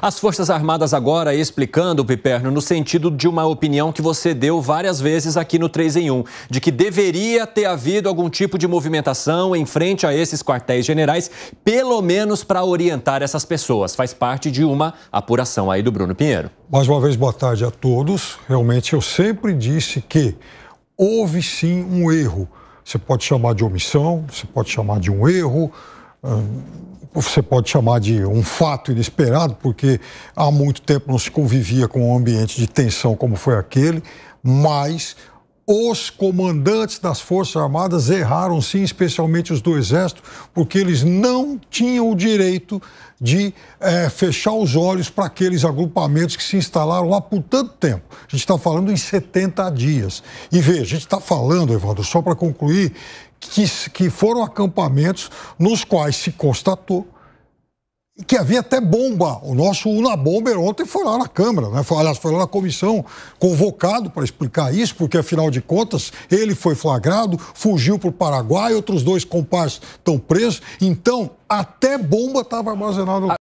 As Forças Armadas agora explicando, Piperno, no sentido de uma opinião que você deu várias vezes aqui no 3 em 1, de que deveria ter havido algum tipo de movimentação em frente a esses quartéis generais, pelo menos para orientar essas pessoas. Faz parte de uma apuração aí do Bruno Pinheiro. Mais uma vez, boa tarde a todos. Realmente, eu sempre disse que houve sim um erro. Você pode chamar de omissão, você pode chamar de um erro, ah, você pode chamar de um fato inesperado, porque há muito tempo não se convivia com um ambiente de tensão como foi aquele, mas os comandantes das Forças Armadas erraram, sim, especialmente os do Exército, porque eles não tinham o direito de é, fechar os olhos para aqueles agrupamentos que se instalaram lá por tanto tempo. A gente está falando em 70 dias. E veja, a gente está falando, Evandro, só para concluir, que, que foram acampamentos nos quais se constatou que havia até bomba. O nosso Unabomber ontem foi lá na Câmara, né? foi, aliás, foi lá na comissão convocado para explicar isso, porque afinal de contas ele foi flagrado, fugiu para o Paraguai, outros dois comparsas estão presos. Então, até bomba estava armazenada no.